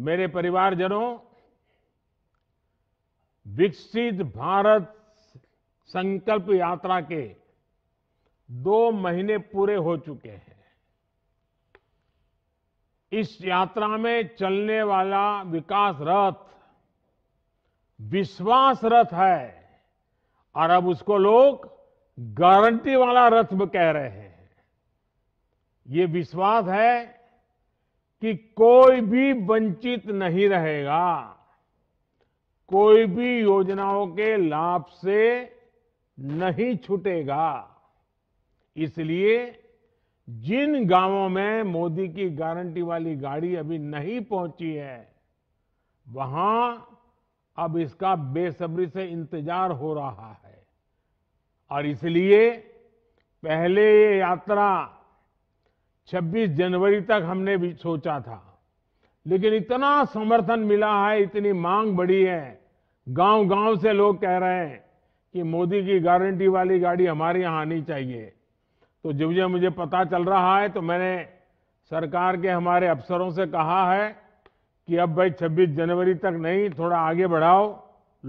मेरे परिवारजनों विकसित भारत संकल्प यात्रा के दो महीने पूरे हो चुके हैं इस यात्रा में चलने वाला विकास रथ विश्वास रथ है और अब उसको लोग गारंटी वाला रथ कह रहे हैं ये विश्वास है कि कोई भी वंचित नहीं रहेगा कोई भी योजनाओं के लाभ से नहीं छूटेगा इसलिए जिन गांवों में मोदी की गारंटी वाली गाड़ी अभी नहीं पहुंची है वहां अब इसका बेसब्री से इंतजार हो रहा है और इसलिए पहले ये यात्रा 26 जनवरी तक हमने भी सोचा था लेकिन इतना समर्थन मिला है इतनी मांग बढ़ी है गांव गांव से लोग कह रहे हैं कि मोदी की गारंटी वाली गाड़ी हमारे यहाँ आनी चाहिए तो जब जब मुझे पता चल रहा है तो मैंने सरकार के हमारे अफसरों से कहा है कि अब भाई 26 जनवरी तक नहीं थोड़ा आगे बढ़ाओ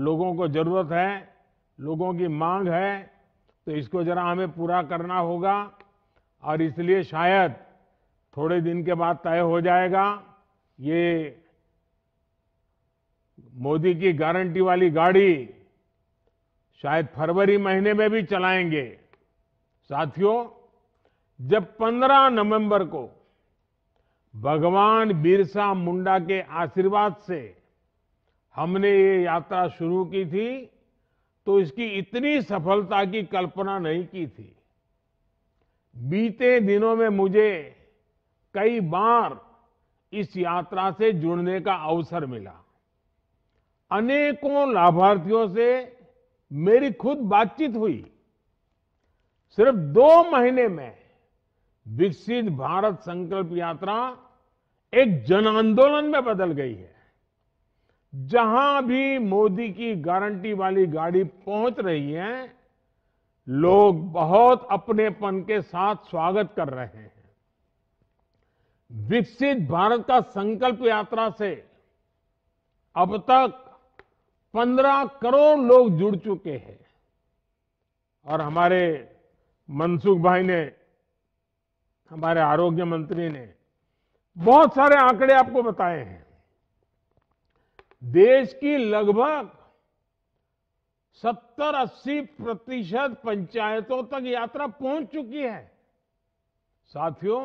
लोगों को ज़रूरत है लोगों की मांग है तो इसको ज़रा हमें पूरा करना होगा और इसलिए शायद थोड़े दिन के बाद तय हो जाएगा ये मोदी की गारंटी वाली गाड़ी शायद फरवरी महीने में भी चलाएंगे साथियों जब 15 नवंबर को भगवान बिरसा मुंडा के आशीर्वाद से हमने ये यात्रा शुरू की थी तो इसकी इतनी सफलता की कल्पना नहीं की थी बीते दिनों में मुझे कई बार इस यात्रा से जुड़ने का अवसर मिला अनेकों लाभार्थियों से मेरी खुद बातचीत हुई सिर्फ दो महीने में विकसित भारत संकल्प यात्रा एक जन आंदोलन में बदल गई है जहां भी मोदी की गारंटी वाली गाड़ी पहुंच रही है लोग बहुत अपनेपन के साथ स्वागत कर रहे हैं विकसित भारत का संकल्प यात्रा से अब तक 15 करोड़ लोग जुड़ चुके हैं और हमारे मनसुख भाई ने हमारे आरोग्य मंत्री ने बहुत सारे आंकड़े आपको बताए हैं देश की लगभग 70-80 प्रतिशत पंचायतों तक यात्रा पहुंच चुकी है साथियों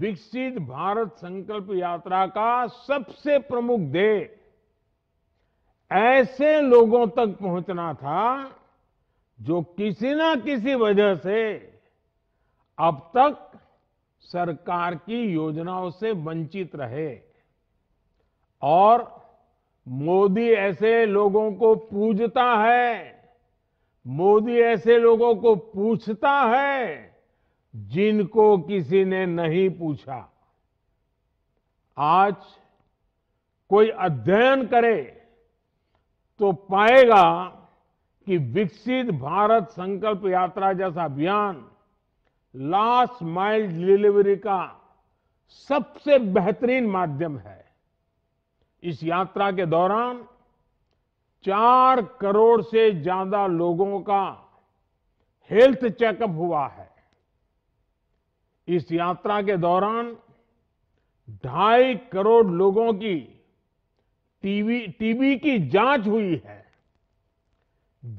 विकसित भारत संकल्प यात्रा का सबसे प्रमुख दे ऐसे लोगों तक पहुंचना था जो किसी ना किसी वजह से अब तक सरकार की योजनाओं से वंचित रहे और मोदी ऐसे लोगों को पूजता है मोदी ऐसे लोगों को पूछता है जिनको किसी ने नहीं पूछा आज कोई अध्ययन करे तो पाएगा कि विकसित भारत संकल्प यात्रा जैसा अभियान लास्ट माइल डिलीवरी का सबसे बेहतरीन माध्यम है इस यात्रा के दौरान चार करोड़ से ज्यादा लोगों का हेल्थ चेकअप हुआ है इस यात्रा के दौरान ढाई करोड़ लोगों की टीबी टीबी की जांच हुई है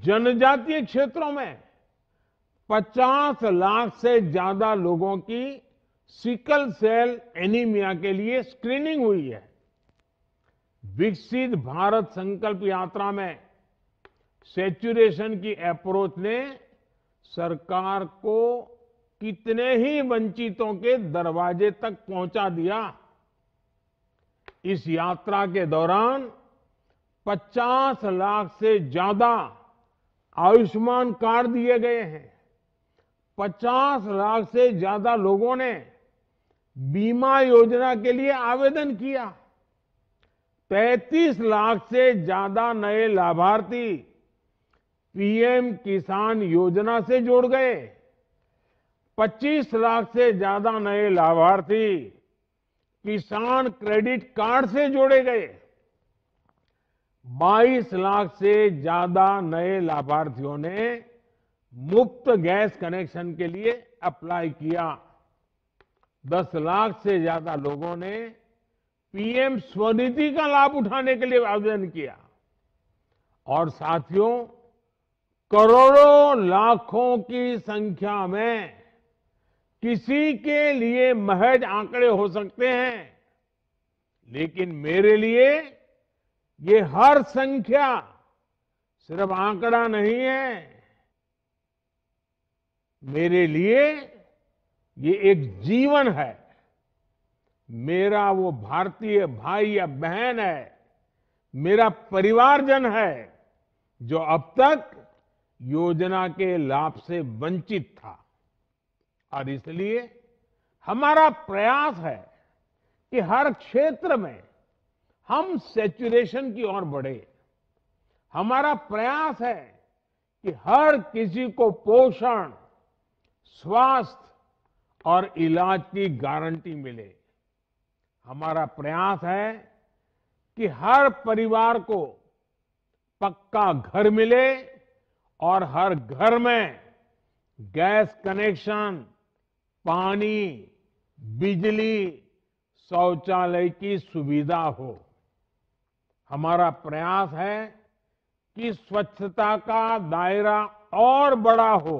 जनजातीय क्षेत्रों में 50 लाख से ज्यादा लोगों की सिकल सेल एनीमिया के लिए स्क्रीनिंग हुई है विकसित भारत संकल्प यात्रा में सेचुरेशन की अप्रोच ने सरकार को कितने ही वंचितों के दरवाजे तक पहुंचा दिया इस यात्रा के दौरान 50 लाख से ज्यादा आयुष्मान कार्ड दिए गए हैं 50 लाख से ज्यादा लोगों ने बीमा योजना के लिए आवेदन किया 35 लाख से ज्यादा नए लाभार्थी पीएम किसान योजना से जोड़ गए 25 लाख से ज्यादा नए लाभार्थी किसान क्रेडिट कार्ड से जोड़े गए 22 लाख से ज्यादा नए लाभार्थियों ने मुफ्त गैस कनेक्शन के लिए अप्लाई किया 10 लाख से ज्यादा लोगों ने पीएम स्वनिधि का लाभ उठाने के लिए आवेदन किया और साथियों करोड़ों लाखों की संख्या में किसी के लिए महज आंकड़े हो सकते हैं लेकिन मेरे लिए ये हर संख्या सिर्फ आंकड़ा नहीं है मेरे लिए ये एक जीवन है मेरा वो भारतीय भाई या बहन है मेरा परिवारजन है जो अब तक योजना के लाभ से वंचित था और इसलिए हमारा प्रयास है कि हर क्षेत्र में हम सेचुरेशन की ओर बढ़े हमारा प्रयास है कि हर किसी को पोषण स्वास्थ्य और इलाज की गारंटी मिले हमारा प्रयास है कि हर परिवार को पक्का घर मिले और हर घर में गैस कनेक्शन पानी बिजली शौचालय की सुविधा हो हमारा प्रयास है कि स्वच्छता का दायरा और बड़ा हो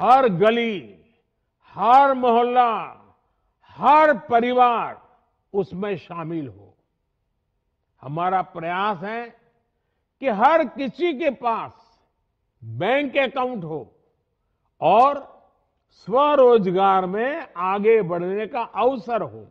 हर गली हर मोहल्ला हर परिवार उसमें शामिल हो हमारा प्रयास है कि हर किसी के पास बैंक अकाउंट हो और स्वरोजगार में आगे बढ़ने का अवसर हो